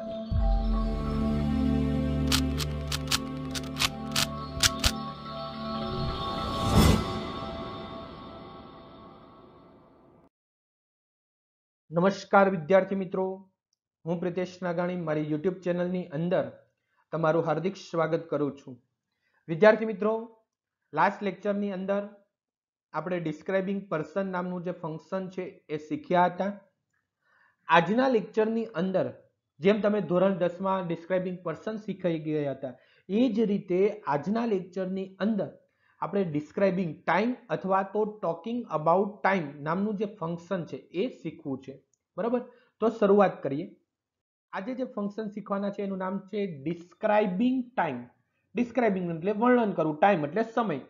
નમસ્કાર વિદ્યાર્થી મિત્રો હું પ્રિતેશ નાગાણી મારી યુટ્યુબ ચેનલની અંદર તમારું હાર્દિક સ્વાગત કરું છું વિદ્યાર્થી મિત્રો લાસ્ટ લેક્ચરની અંદર આપણે ડિસ્ક્રાઇબિંગ પર્સન નામનું જે ફંક્શન છે એ શીખ્યા હતા આજના લેક્ચરની અંદર જેમ તમે ધોરણ દસમાં ડિસ્ક્રાઇબિંગ પર્સન શીખાઈ ગયા હતા એ જ રીતે આજના લેક્ચરની અંદર આપણે ડિસ્ક્રાઇબિંગ ટાઈમ અથવા તો ટોકિંગ અબાઉટ ટાઈમ નામનું જે ફંક્શન છે એ શીખવું છે બરાબર તો શરૂઆત કરીએ આજે જે ફંક્શન શીખવાના છે એનું નામ છે ડિસ્ક્રાઇબિંગ ટાઈમ ડિસ્ક્રાઇબિંગ એટલે વર્ણન કરવું ટાઈમ એટલે સમય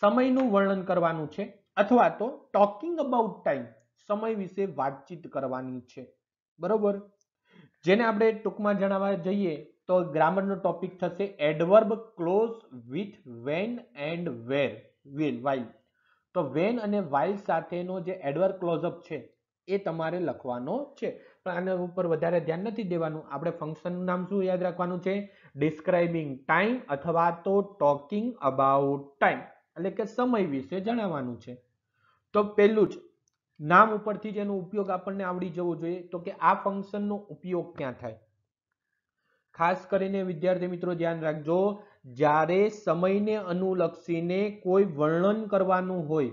સમયનું વર્ણન કરવાનું છે અથવા તો ટોકિંગ અબાઉટ ટાઈમ સમય વિશે વાતચીત કરવાની છે બરોબર જેને આપણે ટૂંકમાં જણાવવા જઈએ તો ગ્રામરનો ટોપિક થશે adverb clause with when and where will while તો વેન અને વાઇલ સાથેનો જે એડવર્બ ક્લોઝઅપ છે એ તમારે લખવાનો છે પણ આના ઉપર વધારે ધ્યાન નથી દેવાનું આપણે ફંક્શનનું નામ શું યાદ રાખવાનું છે ડિસ્ક્રાઇબિંગ ટાઈમ અથવા તો ટોકિંગ અબાઉટ ટાઈમ એટલે કે સમય વિશે જણાવવાનું છે તો પહેલું જ નામ ઉપરથી જ એનો ઉપયોગ આપણને આવડી જવો જોઈએ તો કે આ ફંક્શનનો ઉપયોગ ક્યાં થાય ખાસ કરીને વિદ્યાર્થી મિત્રો ધ્યાન રાખજો જ્યારે સમયને અનુલક્ષીને કોઈ વર્ણન કરવાનું હોય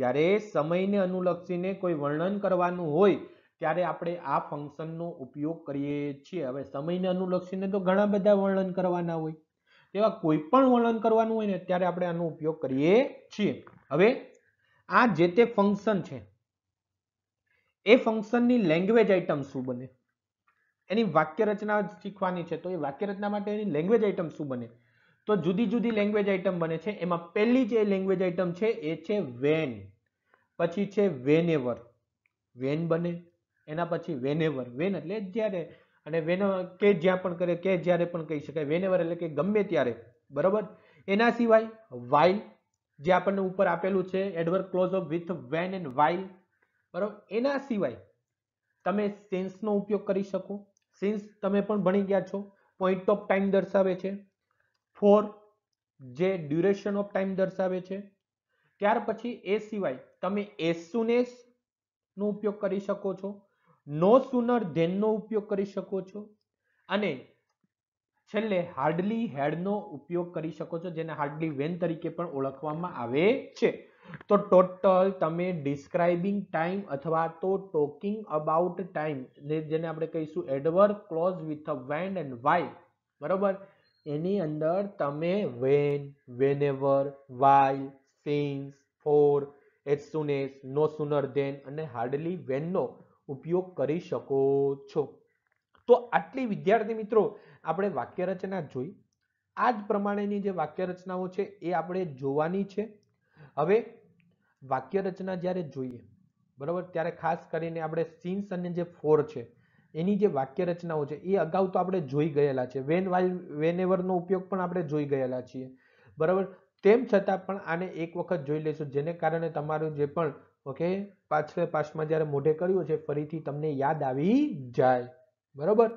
જ્યારે સમયને અનુલક્ષીને કોઈ વર્ણન કરવાનું હોય ત્યારે આપણે આ ફંક્શનનો ઉપયોગ કરીએ છીએ હવે સમયને અનુલક્ષીને તો ઘણા બધા વર્ણન કરવાના હોય તેવા કોઈ પણ વર્ણન કરવાનું હોય ને ત્યારે આપણે આનો ઉપયોગ કરીએ છીએ હવે આ જે તે ફંક્શન છે એ ફંક્શનની લેંગ્વેજ આઇટમ શું બને એની વાક્યરચના શીખવાની છે તો એ વાક્યરચના માટે એની લેંગ્વેજ આઇટમ શું બને તો જુદી જુદી લેંગ્વેજ આઇટમ બને છે એમાં પહેલી જે લેંગ્વેજ આઇટમ છે એ છે વેન પછી છે વેનેવર વેન બને એના પછી વેનેવર વેન એટલે જ્યારે અને વેન કે જ્યાં પણ કરે કે જ્યારે પણ કહી શકાય વેનેવર એટલે કે ગમે ત્યારે બરોબર એના સિવાય વાઇલ જે આપણને ઉપર આપેલું છે adverb clause of with when and while બરાબર એના સિવાય તમે સેન્સનો ઉપયોગ કરી શકો સેન્સ તમે પણ ભણી ગયા છો પોઈન્ટ ઓફ ટાઈમ દર્શાવે છે ફોર જે ડ્યુરેશન ઓફ ટાઈમ દર્શાવે છે ત્યાર પછી એ સિવાય તમે એસુનેસ નો ઉપયોગ કરી શકો છો નો સુનર ધેનનો ઉપયોગ કરી શકો છો અને છેલ્લે હાર્ડલી હેડનો ઉપયોગ કરી શકો છો જેને હાર્ડલી વેન તરીકે પણ ઓળખવામાં આવે છે તો ટોટલ તમે ડિસ્ક્રાઇબિંગ ટાઈમ અથવા તો ટોકિંગ અબાઉટ ટાઈમ જેને આપણે કહીશું adverb clause with a when and while બરોબર એની અંદર તમે when whenever while since for as soon as no sooner than અને હાર્ડલી વેનનો ઉપયોગ કરી શકો છો તો આટલી વિદ્યાર્થી મિત્રો આપણે વાક્ય રચના જોઈ આ જ પ્રમાણેની જે વાક્ય રચનાઓ છે એ આપણે જોવાની છે હવે વાક્ય રચના જ્યારે જોઈએ બરાબર ત્યારે ખાસ કરીને આપણે સિન્સ અને જે ફોર છે એની જે વાક્ય રચનાઓ છે એ અગાઉ તો આપણે જોઈ ગયેલા છે વેન વાઇલ વેનેવરનો ઉપયોગ પણ આપણે જોઈ ગયેલા છીએ બરાબર તેમ છતાં પણ આને એક વખત જોઈ લેશું જેને કારણે તમારું જે પણ ઓકે પાછળ પાછમાં જ્યારે મોઢે કર્યું છે ફરીથી તમને યાદ આવી જાય બરાબર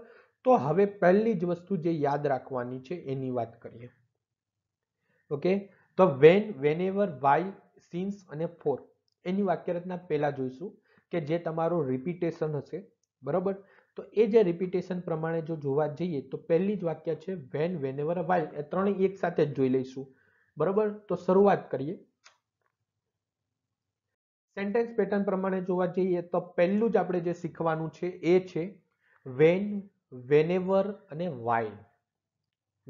તો હવે પહેલી જ વસ્તુ જે યાદ રાખવાની છે એની વાત કરીએ ઓકે તો વેન વેનેવર વાય સિન્સ અને ફોર એની વાક્યરચના પહેલાં જોઈશું કે જે તમારું રિપીટેશન હશે બરાબર તો એ જે રિપીટેશન પ્રમાણે જો જોવા જઈએ તો પહેલી જ વાક્ય છે વેન વેનેવર વાઇલ એ ત્રણેય એક સાથે જ જોઈ લઈશું બરાબર તો શરૂઆત કરીએ સેન્ટેન્સ પેટર્ન પ્રમાણે જોવા જઈએ તો પહેલું જ આપણે જે શીખવાનું છે એ છે વેન વેનેવર અને વાઇલ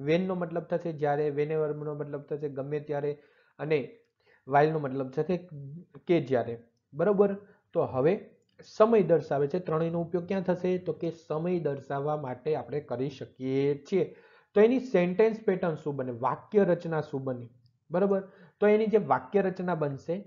વેનનો મતલબ થશે જ્યારે વેનેવરનો મતલબ થશે ગમે ત્યારે અને વાઇલનો મતલબ છે કે કે જ્યારે બરાબર તો હવે સમય દર્શાવે છે ત્રણેયનો ઉપયોગ ક્યાં થશે તો કે સમય દર્શાવવા માટે આપણે કરી શકીએ છીએ તો એની સેન્ટેન્સ પેટર્ન શું બને વાક્ય રચના શું બને બરાબર તો એની જે વાક્ય રચના બનશે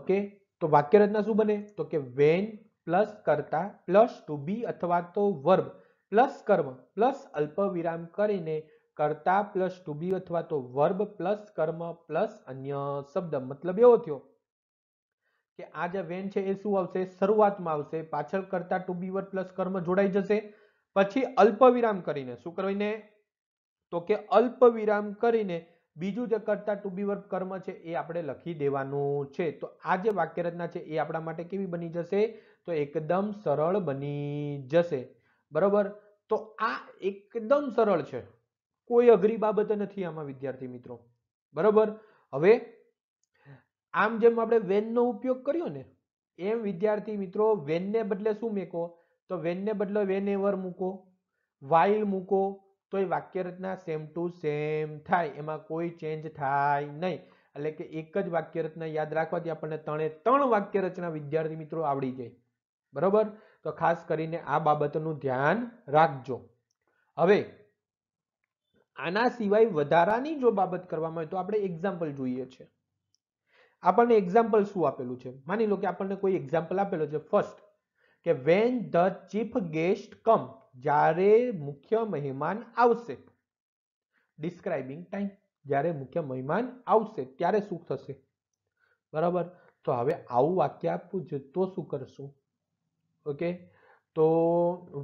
ઓકે તો વાક્ય રચના શું બને તો કે વેન પ્લસ કરતા પ્લસ ટુ બી અથવા તો વર્બ પ્લસ કર્મ પ્લસ અલ્પ વિરામ કરીને કર્તા પ્લસ ટુ બી અથવા તો વર્બ પ્લસ કર્મ પ્લસ અન્ય શબ્દ મતલબ એવો થયો કે આ જે વેન છે એ શું આવશે શરૂઆતમાં આવશે પાછળ કરતા ટુબી બી પ્લસ કર્મ જોડાઈ જશે પછી અલ્પ વિરામ કરીને શું કરીને તો કે અલ્પ વિરામ કરીને બીજું જે કરતા ટુબી બી કર્મ છે એ આપણે લખી દેવાનું છે તો આ જે વાક્ય રચના છે એ આપણા માટે કેવી બની જશે તો એકદમ સરળ બની જશે બરોબર તો આ એકદમ સરળ છે કોઈ અઘરી બાબત નથી આમાં વિદ્યાર્થી મિત્રો બરાબર હવે આમ જેમ આપણે વેનનો ઉપયોગ કર્યો ને એમ વિદ્યાર્થી મિત્રો વેનને બદલે શું મૂકો તો વેનને બદલે વેન એવર મૂકો વાઇલ મૂકો તો એ વાક્ય રચના સેમ ટુ સેમ થાય એમાં કોઈ ચેન્જ થાય નહીં એટલે કે એક જ વાક્ય રચના યાદ રાખવાથી આપણને ત્રણે ત્રણ વાક્ય રચના વિદ્યાર્થી મિત્રો આવડી જાય બરાબર તો ખાસ કરીને આ બાબતનું ધ્યાન રાખજો હવે આના સિવાય વધારાની જો બાબત કરવામાં હોય તો આપણે એક્ઝામ્પલ જોઈએ છે આપણને એક્ઝામ્પલ શું આપેલું છે માની લો કે આપણને કોઈ એક્ઝામ્પલ આપેલો છે ફર્સ્ટ કે when the chief guest come જ્યારે મુખ્ય મહેમાન આવશે ડિસ્ક્રાઇબિંગ ટાઈમ જ્યારે મુખ્ય મહેમાન આવશે ત્યારે શું થશે બરાબર તો હવે આવું વાક્ય આપવું છે તો શું કરશું ઓકે તો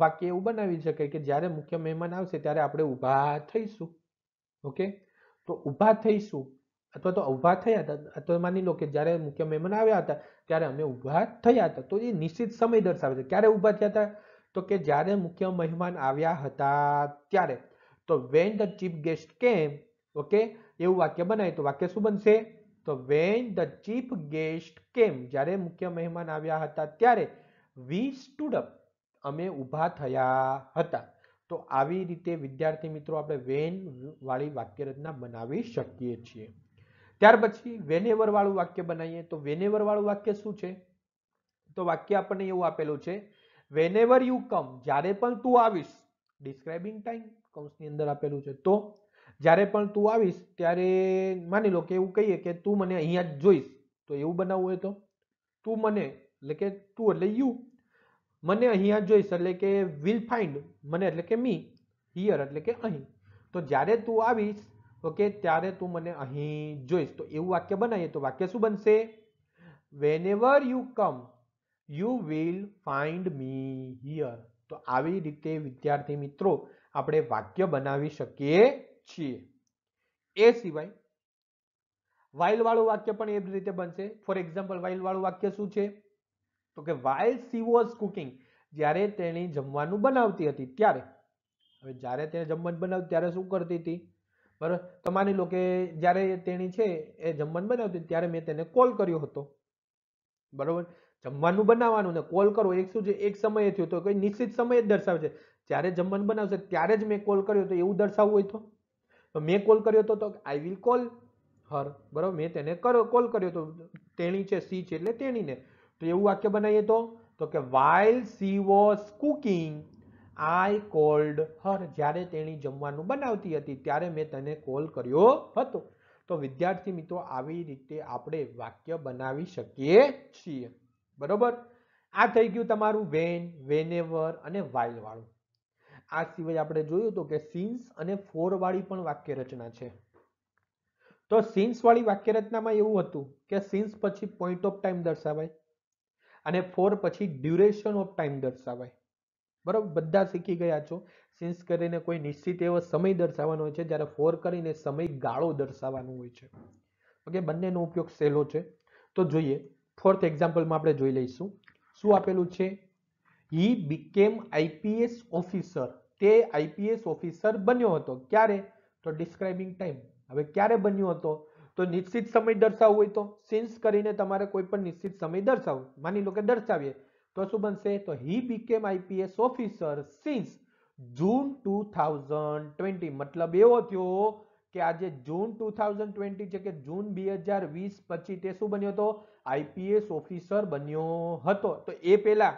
વાક્ય એવું બનાવી શકાય કે જ્યારે મુખ્ય મહેમાન આવશે ત્યારે આપણે ઊભા થઈશું ઓકે તો ઊભા થઈશું અથવા તો ઊભા થયા હતા અથવા માની લો કે જ્યારે મુખ્ય મહેમાન આવ્યા હતા ત્યારે અમે ઊભા થયા હતા તો એ નિશ્ચિત સમય દર્શાવે છે ક્યારે ઊભા થયા હતા તો કે જ્યારે મુખ્ય મહેમાન આવ્યા હતા ત્યારે તો when the chief guest came okay એવું વાક્ય બનાવે તો વાક્ય શું બનશે તો વેન ધ ચીફ ગેસ્ટ કેમ જ્યારે મુખ્ય મહેમાન આવ્યા હતા ત્યારે વી સ્ટુડ અપ અમે ઊભા થયા હતા તો આવી રીતે વિદ્યાર્થી મિત્રો આપણે વેન વાળી વાક્યરચના બનાવી શકીએ છીએ ત્યાર પછી વેનેવર વાળું વાક્ય બનાવીએ તો વેનેવર વાળું વાક્ય શું છે તો વાક્ય આપણને એવું આપેલું છે વેનેવર યુ કમ જ્યારે પણ તું આવીશ ડિસ્ક્રાઇબિંગ ટાઈમ કૌંસની અંદર આપેલું છે તો જ્યારે પણ તું આવીશ ત્યારે માની લો કે એવું કહીએ કે તું મને અહીંયા જ જોઈશ તો એવું બનાવવું હોય તો તું મને એટલે કે તું એટલે યુ મને અહીંયા જોઈશ એટલે કે વિલ ફાઇન્ડ મને એટલે કે મી હિયર એટલે કે અહીં તો જ્યારે તું આવીશ ઓકે ત્યારે તું મને અહીં જોઈશ તો એવું વાક્ય બનાવીએ તો વાક્ય શું બનશે whenever you come you will find me here તો આવી રીતે વિદ્યાર્થી મિત્રો આપણે વાક્ય બનાવી શકીએ છીએ એ સિવાય વાઇલ વાળું વાક્ય પણ એ રીતે બનશે ફોર એક્ઝામ્પલ વાઇલ વાળું વાક્ય શું છે તો કે વાઇલ સી વોઝ કુકિંગ જ્યારે તેણી જમવાનું બનાવતી હતી ત્યારે હવે જ્યારે તેણે જમવાનું બનાવ્યું ત્યારે શું કરતી હતી બરાબર તો માની લો કે જ્યારે તેણી છે એ જમવાનું બનાવતી ત્યારે મેં તેને કોલ કર્યો હતો બરાબર જમવાનું બનાવવાનું ને કોલ કરવો એક શું છે એક સમયે થયો તો કોઈ નિશ્ચિત સમય જ દર્શાવે છે જ્યારે જમવાનું બનાવશે ત્યારે જ મેં કોલ કર્યો તો એવું દર્શાવવું હોય તો મેં કોલ કર્યો હતો તો આઈ વિલ કોલ હર બરાબર મેં તેને કરો કોલ કર્યો તો તેણી છે સી છે એટલે તેણીને તો એવું વાક્ય બનાવીએ તો તો કે while she was cooking I called her જ્યારે તેણી જમવાનું બનાવતી હતી ત્યારે મેં તને કોલ કર્યો હતો તો વિદ્યાર્થી મિત્રો આવી રીતે આપણે વાક્ય બનાવી શકીએ છીએ બરોબર આ થઈ ગયું તમારું વેન વેનેવર અને વાઇલ વાળું આ સિવાય આપણે જોયું તો કે સિન્સ અને ફોર વાળી પણ વાક્ય રચના છે તો સીન્સ વાળી વાક્ય રચનામાં એવું હતું કે સિન્સ પછી પોઈન્ટ ઓફ ટાઈમ દર્શાવાય અને ફોર પછી ડ્યુરેશન ઓફ ટાઈમ દર્શાવાય બરાબર બધા શીખી ગયા છો સિન્સ કરીને કોઈ નિશ્ચિત એવો સમય દર્શાવવાનો હોય છે જ્યારે ફોર કરીને સમય ગાળો દર્શાવવાનો હોય છે ઓકે બંનેનો ઉપયોગ સહેલો છે તો જોઈએ ફોર્થ એક્ઝામ્પલમાં આપણે જોઈ લઈશું શું આપેલું છે હી બીકેમ આઈપીએસ ઓફિસર તે આઈપીએસ ઓફિસર બન્યો હતો ક્યારે તો ડિસ્ક્રાઇબિંગ ટાઈમ હવે ક્યારે બન્યો હતો તો નિશ્ચિત સમય દર્શાવવો હોય તો સિન્સ કરીને તમારે કોઈ પણ નિશ્ચિત સમય દર્શાવો માની લો કે દર્શાવીએ તો શું બનશે તો he became IPS officer since June two thousand twenty મતલબ એવો થયો કે આજે જૂન ટુ થાઉઝન્ડ ટ્વેન્ટી છે કે જૂન બે હજાર વીસ પછી તે શું બન્યો હતો આઈપીએસ ઓફિસર બન્યો હતો તો એ પહેલા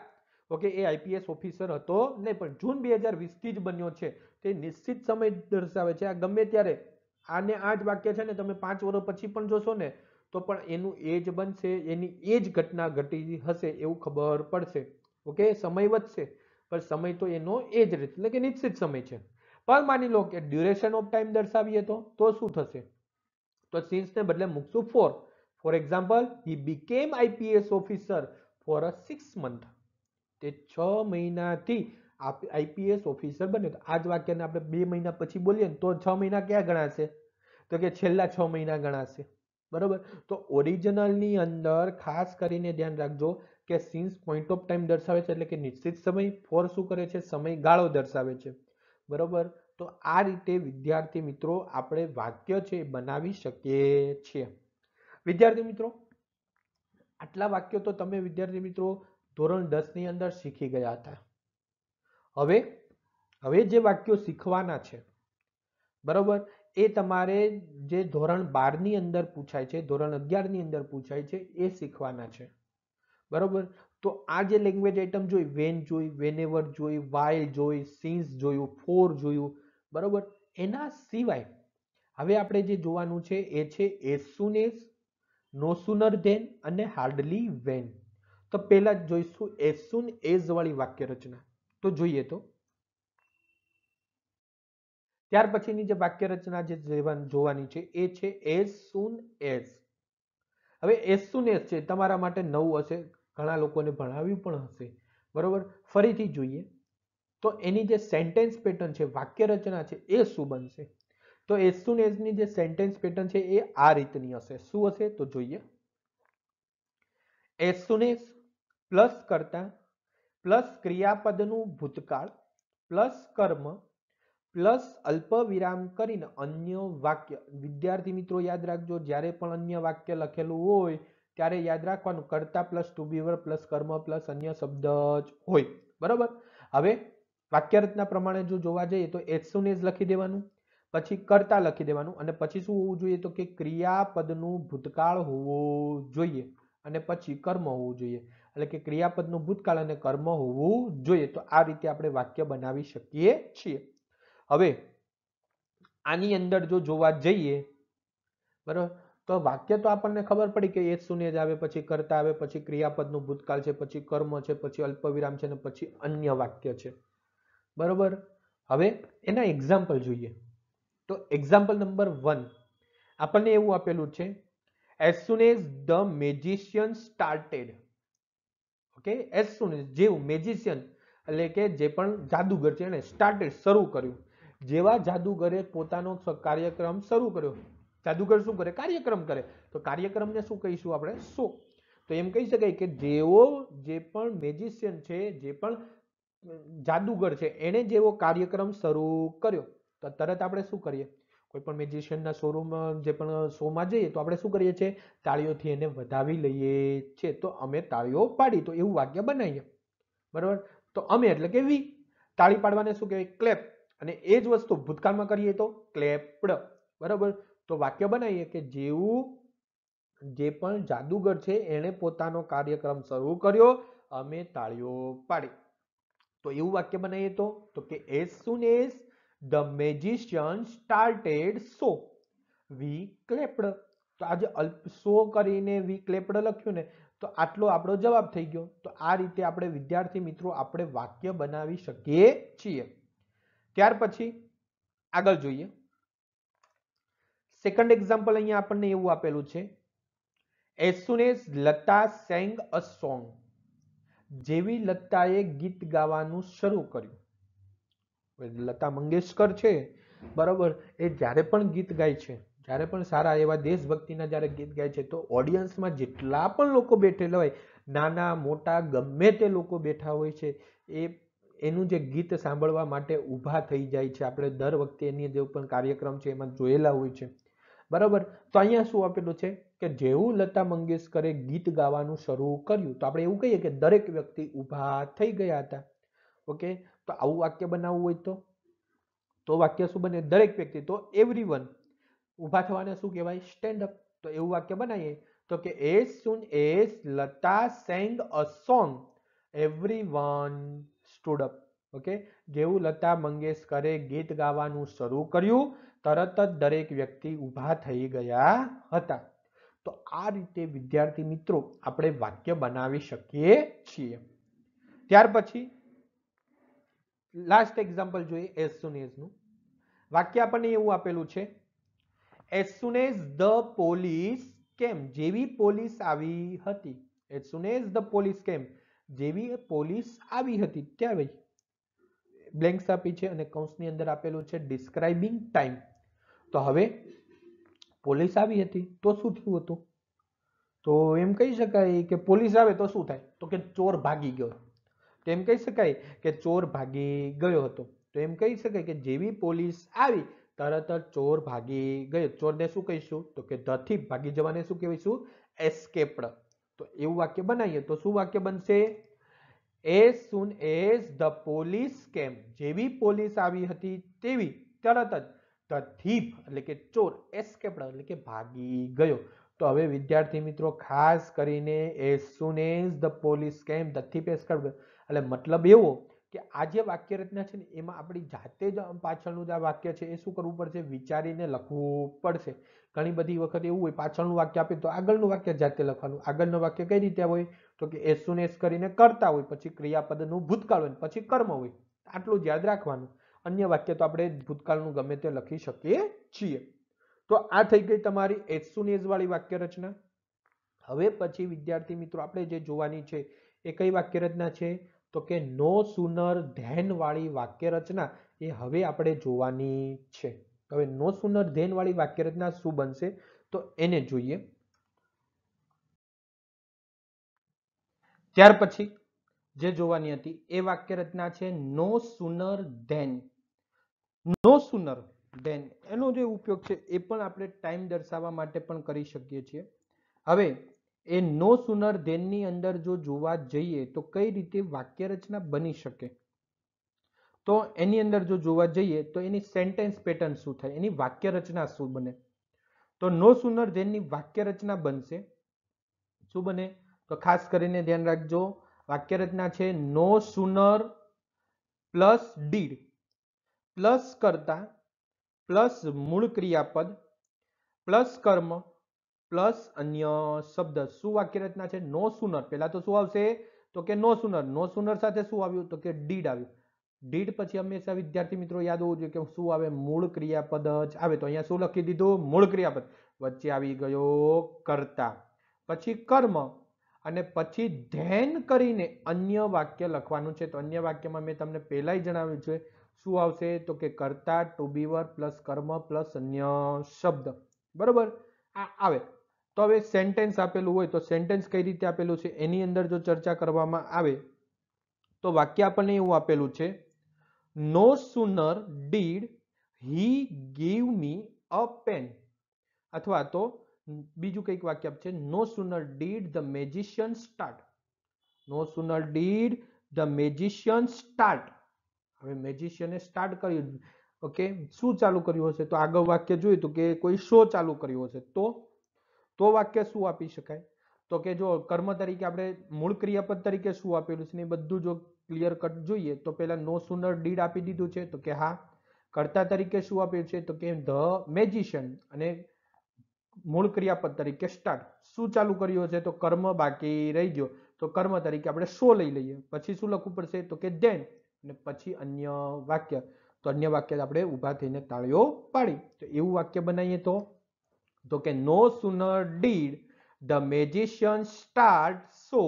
ઓકે એ આઈપીએસ ઓફિસર હતો નહીં પણ જૂન બે હજાર વીસથી જ બન્યો છે તે નિશ્ચિત સમય દર્શાવે છે આ ગમે ત્યારે આને આ જ વાક્ય છે ને તમે પાંચ વર્ષ પછી પણ જોશો ને તો પણ એનું એ જ બનશે એની એ જ ઘટના ઘટી હશે એવું ખબર પડશે ઓકે સમય વધશે પણ સમય તો એનો એ જ રીત એટલે કે નિશ્ચિત સમય છે પણ માની લો કે ડ્યુરેશન ઓફ ટાઈમ દર્શાવીએ તો તો શું થશે તો સિન્સને બદલે મૂકશું for for example he became IPS officer for a six month તે છ મહિનાથી આઈપીએસ ઓફિસર બને તો આ જ વાક્યને આપણે બે મહિના પછી બોલીએ ને તો છ મહિના ક્યાં ગણાશે તો કે છેલ્લા છ મહિના ગણાશે બરોબર તો ઓરિજિનલની અંદર ખાસ કરીને ધ્યાન રાખજો કે સિન્સ પોઈન્ટ ઓફ ટાઈમ દર્શાવે છે એટલે કે નિશ્ચિત સમય ફોર શું કરે છે સમયગાળો દર્શાવે છે બરોબર તો આ રીતે વિદ્યાર્થી મિત્રો આપણે વાક્ય છે બનાવી શકીએ છીએ વિદ્યાર્થી મિત્રો આટલા વાક્યો તો તમે વિદ્યાર્થી મિત્રો ધોરણ દસની અંદર શીખી ગયા હતા હવે હવે જે વાક્યો શીખવાના છે બરોબર એ તમારે જે ધોરણ બારની અંદર પૂછાય છે ધોરણ અગિયારની અંદર પૂછાય છે એ શીખવાના છે બરોબર તો આ જે લેંગ્વેજ આઇટમ જોઈ વેન જોઈ વેનેવર જોઈ વાઇલ જોઈ સિન્સ જોયું ફોર જોયું બરોબર એના સિવાય હવે આપણે જે જોવાનું છે એ છે as soon as no sooner than અને હાર્ડલી વેન તો પહેલા જ જોઈશું એઝ સુન એઝ વાળી વાક્ય રચના તો જોઈએ તો ત્યાર પછીની જે વાક્ય રચના જે જોવાની છે એ છે એઝ સુન એઝ હવે એઝ સુન એઝ છે તમારા માટે નવું હશે ઘણા લોકોને ભણાવ્યું પણ હશે બરોબર ફરીથી જોઈએ તો એની જે સેન્ટેન્સ પેટર્ન છે વાક્ય રચના છે એ શું બનશે તો એઝ સુન એઝની જે સેન્ટેન્સ પેટર્ન છે એ આ રીતની હશે શું હશે તો જોઈએ એઝ સુન એઝ પ્લસ કરતા પ્લસ ક્રિયાપદનું ભૂતકાળ પ્લસ કર્મ પ્લસ અલ્પ વિરામ કરીને અન્ય વાક્ય વિદ્યાર્થી મિત્રો યાદ રાખજો જ્યારે પણ અન્ય વાક્ય લખેલું હોય ત્યારે યાદ રાખવાનું કરતા પ્લસ ટુ બીવર પ્લસ કર્મ પ્લસ અન્ય શબ્દ જ હોય બરાબર હવે વાક્ય રચના પ્રમાણે જો જોવા જઈએ તો એઝ સુન એઝ લખી દેવાનું પછી કરતા લખી દેવાનું અને પછી શું હોવું જોઈએ તો કે ક્રિયાપદનું ભૂતકાળ હોવું જોઈએ અને પછી કર્મ હોવું જોઈએ એટલે કે ક્રિયાપદનું ભૂતકાળ અને કર્મ હોવું જોઈએ તો આ રીતે આપણે વાક્ય બનાવી શકીએ છીએ હવે આની અંદર જો જોવા જઈએ બરાબર તો વાક્ય તો આપણને ખબર પડી કે એ શૂન્ય જ આવે પછી કરતા આવે પછી ક્રિયાપદનું ભૂતકાળ છે પછી કર્મ છે પછી અલ્પવિરામ છે ને પછી અન્ય વાક્ય છે બરાબર હવે એના એક્ઝામ્પલ જોઈએ તો એક્ઝામ્પલ નંબર વન આપણને એવું આપેલું છે as soon as the magician started okay as soon જેવું મેજિશિયન એટલે કે જે પણ જાદુગર છે એણે સ્ટાર્ટેડ શરૂ કર્યું જેવા જાદુગરે પોતાનો કાર્યક્રમ શરૂ કર્યો જાદુગર શું કરે કાર્યક્રમ કરે તો કાર્યક્રમને શું કહીશું આપણે શો તો એમ કહી શકાય કે જેવો જે પણ મેજિશિયન છે જે પણ જાદુગર છે એણે જેવો કાર્યક્રમ શરૂ કર્યો તો તરત આપણે શું કરીએ કોઈ પણ મેજિશિયનના શોરૂમ જે પણ શોમાં જઈએ તો આપણે શું કરીએ છીએ તાળીઓથી એને વધાવી લઈએ છીએ તો અમે તાળીઓ પાડી તો એવું વાક્ય બનાવીએ બરાબર તો અમે એટલે કે વી તાળી પાડવાને શું કહેવાય ક્લેપ અને એ જ વસ્તુ ભૂતકાળમાં કરીએ તો ક્લેપડ બરાબર તો વાક્ય બનાવીએ કે જેવું જે પણ જાદુગર છે એણે પોતાનો કાર્યક્રમ શરૂ કર્યો અમે તાળીઓ પાડી તો એવું વાક્ય બનાવીએ તો તો કે એસ ને as the magician started so we clapped તો આજે અલ્પ સો કરીને વી ક્લેપ્ડ લખ્યું ને તો આટલો આપણો જવાબ થઈ ગયો તો આ રીતે આપણે વિદ્યાર્થી મિત્રો આપણે વાક્ય બનાવી શકીએ છીએ ત્યાર પછી આગળ જોઈએ સેકન્ડ એક્ઝામ્પલ અહીંયા આપણને એવું આપેલું છે as soon Lata sang a song જેવી લતાએ ગીત ગાવાનું શરૂ કર્યું લતા મંગેશકર છે બરાબર એ જ્યારે પણ ગીત ગાય છે જ્યારે પણ સારા એવા દેશભક્તિના જ્યારે ગીત ગાય છે તો ઓડિયન્સમાં જેટલા પણ લોકો બેઠેલા હોય નાના મોટા ગમે તે લોકો બેઠા હોય છે એ એનું જે ગીત સાંભળવા માટે ઊભા થઈ જાય છે આપણે દર વખતે એની જે પણ કાર્યક્રમ છે એમાં જોયેલા હોય છે બરાબર તો અહીંયા શું આપેલું છે કે જેવું લતા મંગેશકરે ગીત ગાવાનું શરૂ કર્યું તો આપણે એવું કહીએ કે દરેક વ્યક્તિ ઊભા થઈ ગયા હતા ઓકે તો આવું વાક્ય બનાવવું હોય તો તો વાક્ય શું બને દરેક વ્યક્તિ તો એવરી વન ઊભા થવાને શું કહેવાય સ્ટેન્ડ અપ તો એવું વાક્ય બનાવીએ તો કે as soon as Lata sang a song everyone stood up okay જેવું લતા મંગેશકરે ગીત ગાવાનું શરૂ કર્યું તરત જ દરેક વ્યક્તિ ઊભા થઈ ગયા હતા તો આ રીતે વિદ્યાર્થી મિત્રો આપણે વાક્ય બનાવી શકીએ છીએ ત્યાર પછી લાસ્ટ એક્ઝામ્પલ જોઈએ એઝ સુન એઝનું વાક્ય આપણને એવું આપેલું છે as soon as the police came જેવી પોલીસ આવી હતી as soon as the police came જેવી પોલીસ આવી હતી ત્યાં ભાઈ બ્લેન્ક્સ આપી છે અને કૌંસની અંદર આપેલું છે ડિસ્ક્રાઇબિંગ ટાઈમ તો હવે પોલીસ આવી હતી તો શું થયું હતું તો એમ કહી શકાય કે પોલીસ આવે તો શું થાય તો કે ચોર ભાગી ગયો તો એમ કહી શકાય કે ચોર ભાગી ગયો હતો તો એમ કહી શકાય કે જેવી પોલીસ આવી તરત જ ચોર ભાગી ગયો ચોરને શું કહીશું તો કે ધથી ભાગી જવાને શું કહીશું એસ્કેપ્ડ તો એવું વાક્ય બનાવીએ તો શું વાક્ય બનશે as soon as the police came જેવી પોલીસ આવી હતી તેવી તરત જ ધ થીફ એટલે કે ચોર એસ્કેપ્ડ એટલે કે ભાગી ગયો તો હવે વિદ્યાર્થી મિત્રો ખાસ કરીને as soon as the police came the thief escaped એટલે મતલબ એવો કે આ જે વાક્ય રચના છે ને એમાં આપણી જાતે જ પાછળનું જે આ વાક્ય છે એ શું કરવું પડશે વિચારીને લખવું પડશે ઘણી બધી વખત એવું હોય પાછળનું વાક્ય આપે તો આગળનું વાક્ય જાતે લખવાનું આગળનું વાક્ય કઈ રીતે હોય તો કે એસ કરીને કરતા હોય પછી ક્રિયાપદનું ભૂતકાળ હોય પછી કર્મ હોય આટલું જ યાદ રાખવાનું અન્ય વાક્ય તો આપણે ભૂતકાળનું ગમે તે લખી શકીએ છીએ તો આ થઈ ગઈ તમારી એઝ વાળી વાક્ય રચના હવે પછી વિદ્યાર્થી મિત્રો આપણે જે જોવાની છે એ કઈ વાક્ય રચના છે તો કે નો સુનર ધેનવાળી વાક્ય રચના એ હવે આપણે જોવાની છે હવે નો સુનર ધેનવાળી વાક્ય રચના શું બનશે તો એને જોઈએ ત્યાર પછી જે જોવાની હતી એ વાક્ય રચના છે no sooner than no sooner than એનો જે ઉપયોગ છે એ પણ આપણે ટાઈમ દર્શાવવા માટે પણ કરી શકીએ છીએ હવે એ નો સુનર ધેનની અંદર જો જોવા જઈએ તો કઈ રીતે વાક્ય રચના બની શકે તો એની અંદર જો જોવા જઈએ તો એની સેન્ટેન્સ પેટર્ન શું થાય એની વાક્ય રચના શું બને તો નો સુનર ધેનની વાક્ય રચના બનશે શું બને તો ખાસ કરીને ધ્યાન રાખજો વાક્ય રચના છે no sooner plus did plus કરતા પ્લસ મૂળ ક્રિયાપદ પ્લસ કર્મ પ્લસ અન્ય શબ્દ શું વાક્ય રચના છે નો સુનર પહેલા તો શું આવશે તો કે નો સુનર નો સુનર સાથે શું આવ્યું તો કે ડીડ આવ્યું ડીડ પછી હંમેશા વિદ્યાર્થી મિત્રો યાદ હોવું જોઈએ કે શું આવે મૂળ ક્રિયાપદ જ આવે તો અહીંયા શું લખી દીધું મૂળ ક્રિયાપદ વચ્ચે આવી ગયો કરતા પછી કર્મ અને પછી ધ્યાન કરીને અન્ય વાક્ય લખવાનું છે તો અન્ય વાક્યમાં મેં તમને પહેલાંય જણાવ્યું છે શું આવશે તો કે કરતા ટુ બી પ્લસ કર્મ પ્લસ અન્ય શબ્દ બરોબર આ આવે તો હવે સેન્ટેન્સ આપેલું હોય તો સેન્ટેન્સ કઈ રીતે આપેલું છે એની અંદર જો ચર્ચા કરવામાં આવે તો વાક્ય આપણને એવું આપેલું છે no sooner did he give me a pen અથવા તો બીજું કંઈક વાક્ય છે no sooner did the magician start no sooner did the magician start હવે મેજિશિયને સ્ટાર્ટ કર્યું ઓકે શું ચાલુ કર્યું હશે તો આગળ વાક્ય જોયું તો કે કોઈ શો ચાલુ કર્યો હશે તો તો વાક્ય શું આપી શકાય તો કે જો કર્મ તરીકે આપણે મૂળ ક્રિયાપદ તરીકે શું આપેલું છે ને બધું જો ક્લિયર કટ જોઈએ તો પહેલા નો સુનર ડીડ આપી દીધું છે તો કે હા કર્તા તરીકે શું આપ્યું છે તો કે ધ મેજિશિયન અને મૂળ ક્રિયાપદ તરીકે સ્ટાર્ટ શું ચાલુ કર્યો છે તો કર્મ બાકી રહી ગયો તો કર્મ તરીકે આપણે શો લઈ લઈએ પછી શું લખવું પડશે તો કે દેન અને પછી અન્ય વાક્ય તો અન્ય વાક્ય આપણે ઊભા થઈને તાળીઓ પાડી તો એવું વાક્ય બનાવીએ તો તો કે no sooner did the magician start so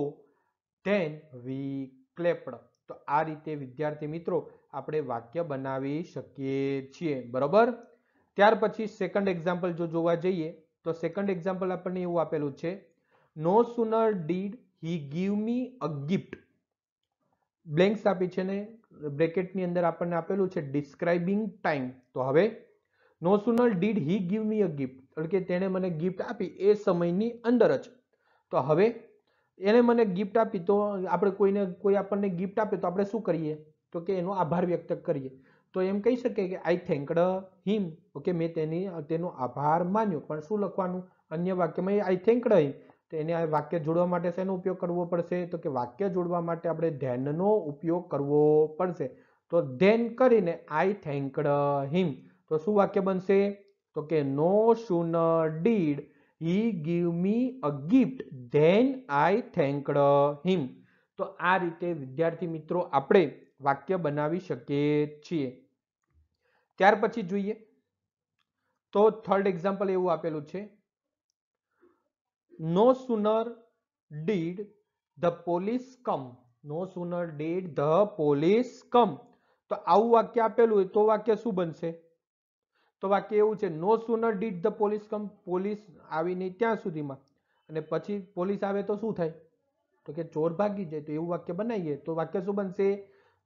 then we clapped તો આ રીતે વિદ્યાર્થી મિત્રો આપણે વાક્ય બનાવી શકીએ છીએ બરોબર ત્યાર પછી સેકન્ડ એક્ઝામ્પલ જો જોવા જઈએ તો સેકન્ડ એક્ઝામ્પલ આપણને એવું આપેલું છે no sooner did he give me a gift blanks આપી છે ને બ્રેકેટની અંદર આપણને આપેલું છે ડિસ્ક્રાઇબિંગ ટાઈમ તો હવે no sooner did he give me a gift કારણ કે તેણે મને ગિફ્ટ આપી એ સમયની અંદર જ તો હવે એણે મને ગિફ્ટ આપી તો આપણે કોઈને કોઈ આપણને ગિફ્ટ આપે તો આપણે શું કરીએ તો કે એનો આભાર વ્યક્ત કરીએ તો એમ કહી શકીએ કે આઈ થેન્કડ હિમ ઓકે મેં તેની તેનો આભાર માન્યો પણ શું લખવાનું અન્ય વાક્યમાં એ આઈ થેન્કડ હિમ તો એને આ વાક્ય જોડવા માટે શેનો ઉપયોગ કરવો પડશે તો કે વાક્ય જોડવા માટે આપણે ધેનનો ઉપયોગ કરવો પડશે તો ધેન કરીને આઈ થેન્કડ હિમ તો શું વાક્ય બનશે તો કે no sooner did he give me a gift then I thanked him તો આ રીતે વિદ્યાર્થી મિત્રો આપણે વાક્ય બનાવી શકીએ છીએ ત્યાર પછી જોઈએ તો થર્ડ એક્ઝામ્પલ એવું આપેલું છે no sooner did the police come no sooner did the police come તો આવું વાક્ય આપેલું હોય તો વાક્ય શું બનશે તો વાક્ય એવું છે no sooner did the police come police આવીને ત્યાં સુધીમાં અને પછી પોલીસ આવે તો શું થાય તો કે ચોર ભાગી જાય તો એવું વાક્ય બનાવીએ તો વાક્ય શું બનશે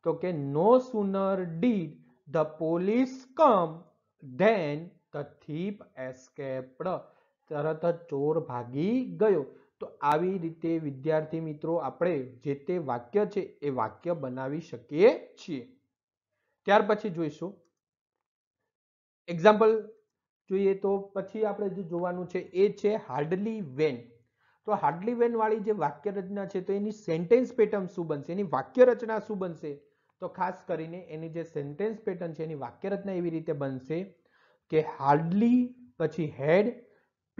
તો કે no sooner did the police come then the thief escaped તરત જ ચોર ભાગી ગયો તો આવી રીતે વિદ્યાર્થી મિત્રો આપણે જે તે વાક્ય છે એ વાક્ય બનાવી શકીએ છીએ ત્યાર પછી જોઈશું એક્ઝામ્પલ જોઈએ તો પછી આપણે જે જોવાનું છે એ છે હાર્ડલી વેન તો હાર્ડલી વેન વાળી જે વાક્ય રચના છે તો એની સેન્ટેન્સ પેટર્ન શું બનશે એની વાક્ય રચના શું બનશે તો ખાસ કરીને એની જે સેન્ટેન્સ પેટર્ન છે એની વાક્ય રચના એવી રીતે બનશે કે હાર્ડલી પછી હેડ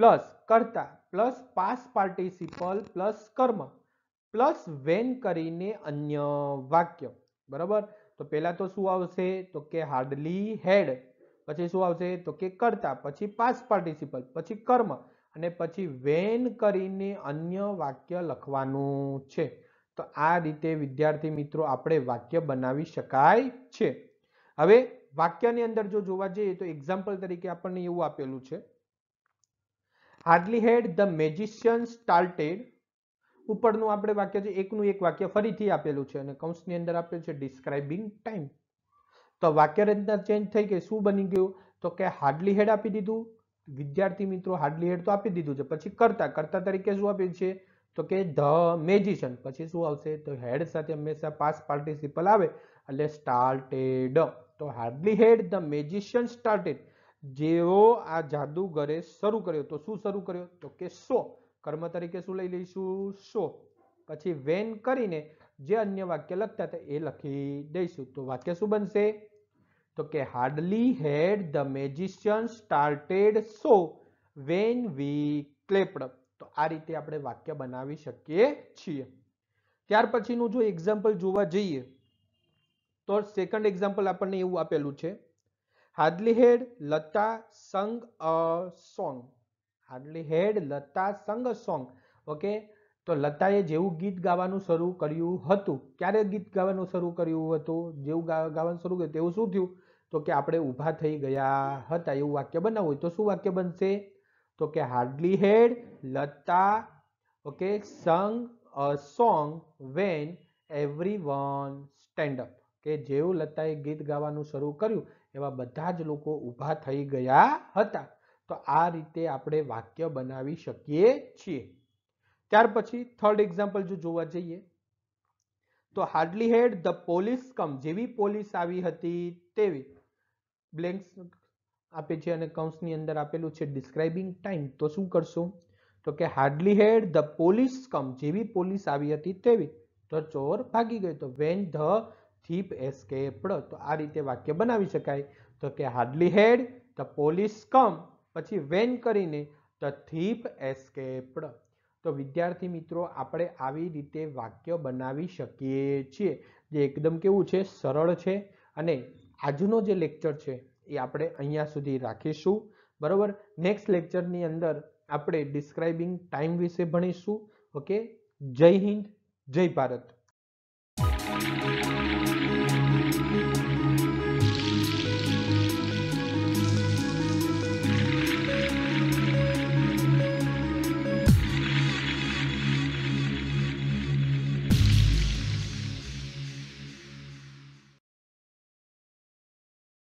પ્લસ કરતા પ્લસ પાસ પાર્ટિસિપલ પ્લસ કર્મ પ્લસ વેન કરીને અન્ય વાક્ય બરાબર તો પહેલા તો શું આવશે તો કે હાર્ડલી હેડ પછી શું આવશે તો કે કર્તા પછી પાસ પાર્ટિસિપલ પછી કર્મ અને પછી વેન કરીને અન્ય વાક્ય લખવાનું છે તો આ રીતે વિદ્યાર્થી મિત્રો આપણે વાક્ય બનાવી શકાય છે હવે વાક્યની અંદર જો જોવા જઈએ તો એક્ઝામ્પલ તરીકે આપણને એવું આપેલું છે hardly had the magician started ઉપરનું આપણે વાક્ય છે એકનું એક વાક્ય ફરીથી આપેલું છે અને કૌંસની અંદર આપેલું છે ડિસ્ક્રાઇબિંગ ટાઈમ તો વાક્ય રચના ચેન્જ થઈ ગઈ શું બની ગયું તો કે હાર્ડલી હેડ આપી દીધું વિદ્યાર્થી મિત્રો હાર્ડલી હેડ તો આપી દીધું છે પછી કરતા કરતા તરીકે શું આપ્યું છે તો કે ધ મેજિશિયન પછી શું આવશે તો હેડ સાથે હંમેશા પાસ પાર્ટિસિપલ આવે એટલે સ્ટાર્ટેડ તો hardly had the magician started જેઓ આ જાદુગરે શરૂ કર્યો તો શું શરૂ કર્યો તો કે શો કર્મ તરીકે શું લઈ લઈશું શો પછી વેન કરીને જે અન્ય વાક્ય લખતા હતા એ લખી દઈશું તો વાક્ય શું બનશે તો કે hardly had the magician started so when we clapped તો આ રીતે આપણે વાક્ય બનાવી શકીએ છીએ ત્યાર પછીનું જો એક્ઝામ્પલ જોવા જઈએ તો સેકન્ડ એક્ઝામ્પલ આપણને એવું આપેલું છે hardly had Lata sang a song hardly had Lata sang a song okay તો લતાએ જેવું ગીત ગાવાનું શરૂ કર્યું હતું ક્યારે ગીત ગાવાનું શરૂ કર્યું હતું જેવું ગાવાનું શરૂ કર્યું તેવું શું થયું તો કે આપણે ઊભા થઈ ગયા હતા એવું વાક્ય બનાવવું હોય તો શું વાક્ય બનશે તો કે hardly had Lata okay sang a song when everyone stand up કે જેવું લતાએ ગીત ગાવાનું શરૂ કર્યું એવા બધા જ લોકો ઊભા થઈ ગયા હતા તો આ રીતે આપણે વાક્ય બનાવી શકીએ છીએ ત્યાર પછી થર્ડ એક્ઝામ્પલ જો જોવા જઈએ તો hardly had the police come જેવી પોલીસ આવી હતી તેવી બ્લેન્ક્સ આપે છે અને કૌંસની અંદર આપેલું છે ડિસ્ક્રાઇબિંગ ટાઈમ તો શું કરશો તો કે hardly had the police come જેવી પોલીસ આવી હતી તેવી તો ચોર ભાગી ગયો તો વેન ધ થીપ એસ્કેપડ તો આ રીતે વાક્ય બનાવી શકાય તો કે hardly had the police come પછી વેન કરીને ધ થીપ એસ્કેપડ તો વિદ્યાર્થી મિત્રો આપણે આવી રીતે વાક્ય બનાવી શકીએ છીએ જે એકદમ કેવું છે સરળ છે અને આજનો જે લેક્ચર છે એ આપણે અહીંયા સુધી રાખીશું બરાબર નેક્સ્ટ લેક્ચરની અંદર આપણે ડિસ્ક્રાઇબિંગ ટાઈમ વિશે ભણીશું ઓકે જય હિન્દ જય ભારત